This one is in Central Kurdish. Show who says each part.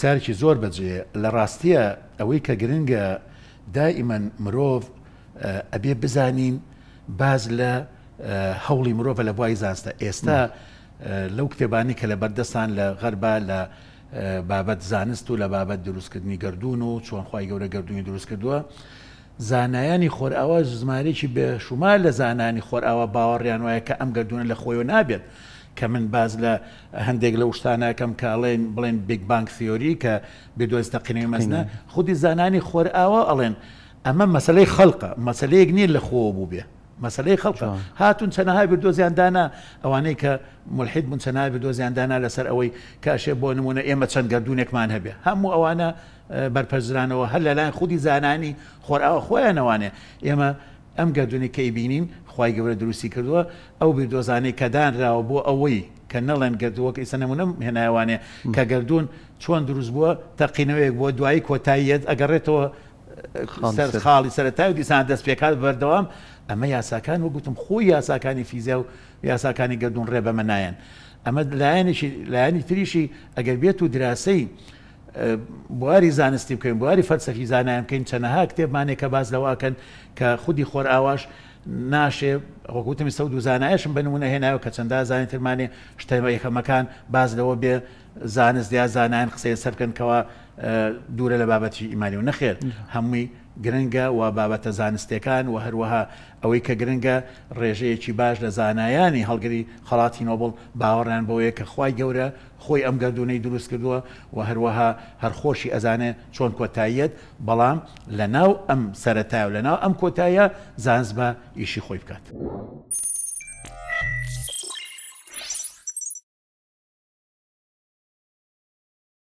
Speaker 1: پرسیارێکی زۆر بەجێ لە ڕاستیە ئەوەی کە گرنگە دائیمەن مرۆڤ ئەبێ بزانین باز لە هەوڵی مرۆڤە لە بوای زانستە ئێستا لەو کتێبانی کە لە بەردەستان لە غەربا لە بابەت زانست و لە بابەت دروستکردنی گردون و چۆن خی گەورە گردونی دروست کردووە زانایانی خۆرئاوە زمارێکی بێشومال لە زانانی خۆرئاوە باوەڕیان وایە کە ئەم گردونە لە خۆیەوە نابێت کە من باز لە هەندێک لە شتانەکەم کاڵێن بڵێن بیگ بانک فیۆری کە بدۆستە قینەی مەزنە خودی زانانی خۆر ئاوە ئەڵێن ئەمە مەسلەی خەڵقە مەسلەیەک نیر لە خۆ بوو بێ. مەسلەی خەڵکە هاتون چەنەهای بردۆزیاندانا ئەوانەی کە ملحید بوون چەنای بردۆزیاندانا لەسەر ئەوەی کاشێ بۆ نمونە ئێمە چەند گردونێکمان هەبێ هەموو ئەوانە بەرپەرزرانەوە هەر لەلایەن خودی زانانی خۆرئاوە خۆیانەوانێ ئێمە ئەم گەردونی کەی بینین خی گەورە دروستی کردووە ئەو بیردۆزانەی کەدانراوە بۆ ئەوەی کە نەڵێن گردووەکە ئیسەنەمونم هێنایوانێ کە گردون چۆن دروست بووە تەقینەوەیەک بۆ دوایی کۆتاییەت ئەگەڕێتەوە خاڵی سەرەتای و دیسان دەست پێکات بەردەوام ئەمە یاساکان وەگوتم خۆی یاساکانی فیزیا و یاساکانی گردون ڕێ بەمە نایەن ئەمە لایەنیشی لایانی تریشی ئەگەر بێت و دراسەی بواری زانستی بکەین بواری فەرسەفی زانایان بکەین چەنەها کتێبمانێک کە باز لەواکەن کە خودی خۆر ئاواش ناشێ وەکوتمی سەود و زانایشم بنمونە هێناوە کە چەنددا زانیترمانێ شتەمەیخەمەکان باز لەوە بێ زانست یا زانایان قسەی سەرکەن کەەوە دوورە لە بابەتی ئیمانی و نەخێر هەمووی گرنگە و بابەتە زانستەکان و هەروەها ئەوەی کە گرنگە ڕێژەیەکی باش لە زانایانی هەڵگری خڵاتی نۆبڵ باوەڕان بەوەیە کە خی گەورە خۆی ئەم گردونەی دروست کردووە و هەروەها هەرخۆشی ئەزانێ چۆن کۆتاییت بەڵام لە ناو ئەم سەرەتای و لە ناو ئەم کۆتایە زانز بە ئیشی خۆی بکات.